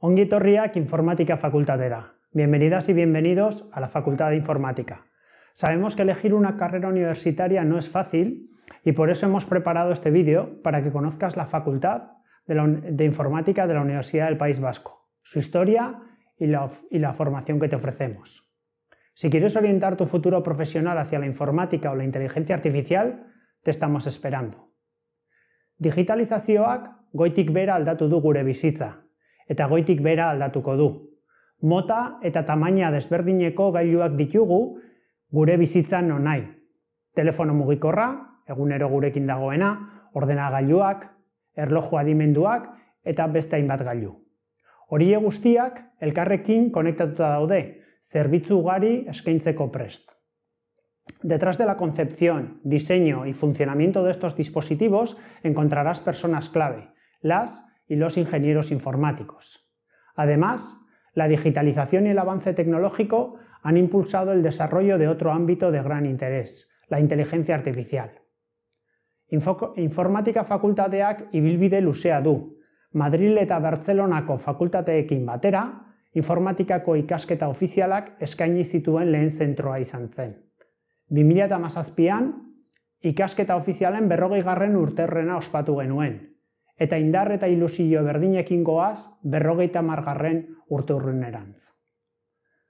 Onguitorriak torriak Informática Facultadera. Bienvenidas y bienvenidos a la Facultad de Informática. Sabemos que elegir una carrera universitaria no es fácil y por eso hemos preparado este vídeo para que conozcas la Facultad de, Informática de la Universidad del País Vasco, su historia y la, formación que te ofrecemos. Si quieres orientar tu futuro profesional hacia la informática o la inteligencia artificial, te estamos esperando. Digitalizazioak goitik bera aldatu du gure bizitza, eta goitik bera aldatuko du. Mota eta tamaina desberdineko gailuak ditugu gure bizitzan no nahi. Telefono mugikorra, egunero gurekin dagoena, ordenagailuak, erloju adimenduak eta beste hainbat gailu. Horie guztiak elkarrekin konektatuta daude, zerbitzu ugari eskaintzeko prest. Detrás de la concepción, diseño y funcionamiento de estos dispositivos encontrarás personas clave, las y los ingenieros informáticos. Además, la digitalización y el avance tecnológico han impulsado el desarrollo de otro ámbito de gran interés, la inteligencia artificial. Informática fakultateak ibilbide luzea du. Madrid eta Barcelonako fakultateekin batera, informatikako ikasketa ofizialak eskaini zituen lehen zentroa izan zen. 2000 an ikasketa ofizialen berrogei garren urterrena ospatu genuen, eta indar eta ilusio berdinekin goaz berrogeita margarren urte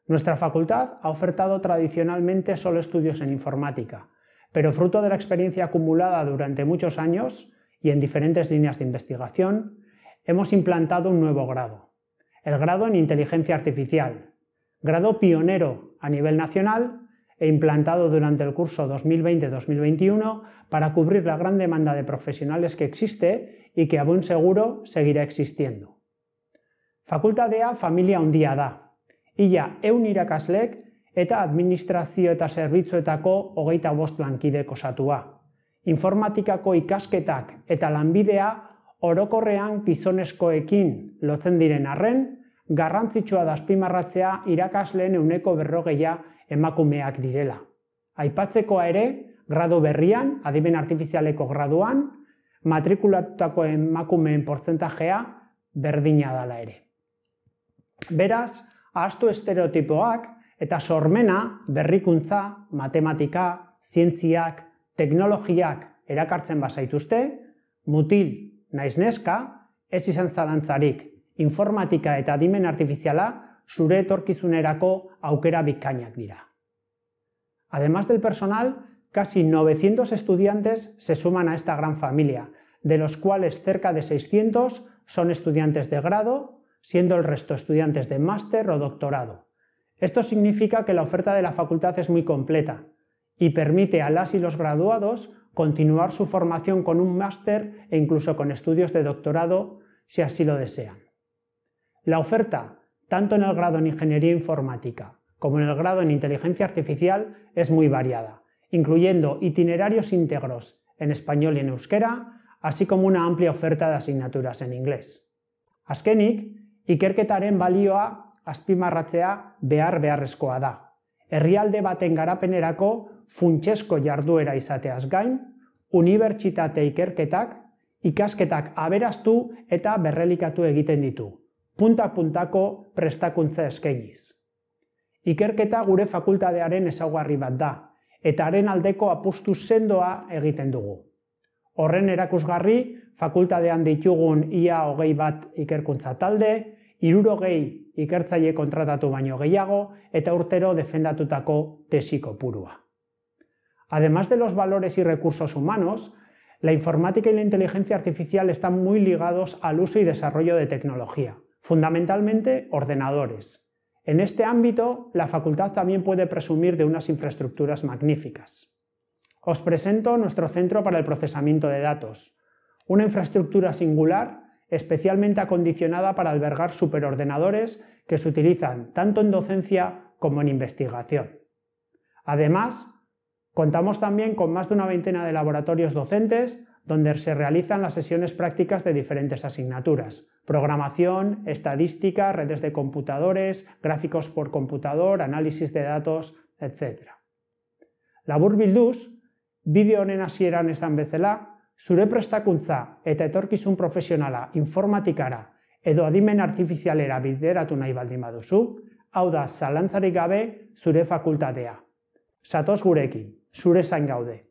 Nuestra facultad ha ofertado tradicionalmente solo estudios en informática, pero fruto de la experiencia acumulada durante muchos años y en diferentes líneas de investigación, hemos implantado un nuevo grado, el grado en inteligencia artificial, grado pionero a nivel nacional e implantado durante el curso 2020-2021 para cubrir la gran demanda de profesionales que existe y que a buen seguro seguirá existiendo. Fakultadea familia hundia da. Ila eun irakaslek eta administrazio eta zerbitzuetako hogeita bost lan satua. Informatikako ikasketak eta lanbidea orokorrean gizonezkoekin lotzen diren arren garrantzitsua da azpimarratzea irakasleen euneko berrogeia emakumeak direla. Aipatzekoa ere, gradu berrian, adimen artifizialeko graduan, matrikulatutako emakumeen portzentajea berdina dala ere. Beraz, ahaztu estereotipoak eta sormena, berrikuntza, matematika, zientziak, teknologiak erakartzen basaituzte, mutil, naiz ez izan zalantzarik Informática eta adimen artifiziala zure etorkizunerako aukera bikainak dira. Además del personal, casi 900 estudiantes se suman a esta gran familia, de los cuales cerca de 600 son estudiantes de grado, siendo el resto estudiantes de máster o doctorado. Esto significa que la oferta de la facultad es muy completa y permite a las y los graduados continuar su formación con un máster e incluso con estudios de doctorado si así lo desean. La oferta, tanto en el grado en Ingeniería Informática como en el grado en Inteligencia Artificial, es muy variada, incluyendo itinerarios íntegros en español y en euskera, así como una amplia oferta de asignaturas en inglés. Azkenik, ikerketaren balioa azpimarratzea behar beharrezkoa da. Herrialde baten garapenerako funtsesko jarduera izateaz gain, unibertsitate ikerketak ikasketak aberastu eta berrelikatu egiten ditu punta-puntako prestakuntza eskegiz. Ikerketa gure fakultadearen ezaugarri bat da, eta haren aldeko apustu sendoa egiten dugu. Horren erakusgarri, fakultadean ditugun ia hogei bat ikerkuntza talde, irurogei ikertzaile kontratatu baino gehiago eta urtero defendatutako tesiko purua. Además de los valores y recursos humanos, la informática y la inteligencia artificial están muy ligados al uso y desarrollo de tecnología. fundamentalmente ordenadores. En este ámbito, la facultad también puede presumir de unas infraestructuras magníficas. Os presento nuestro Centro para el Procesamiento de Datos, una infraestructura singular especialmente acondicionada para albergar superordenadores que se utilizan tanto en docencia como en investigación. Además, contamos también con más de una veintena de laboratorios docentes donde se realizan las sesiones prácticas de diferentes asignaturas. Programación, estadística, redes de computadores, gráficos por computador, análisis de datos, etc. Labur bilduz, bide honen hasieran esan bezala, zure prestakuntza eta etorkizun profesionala informatikara edo adimen artifizialera bideratu nahi baldin baduzu, hau da zalantzarik gabe zure fakultatea. Zatoz gurekin, zure zain gaude.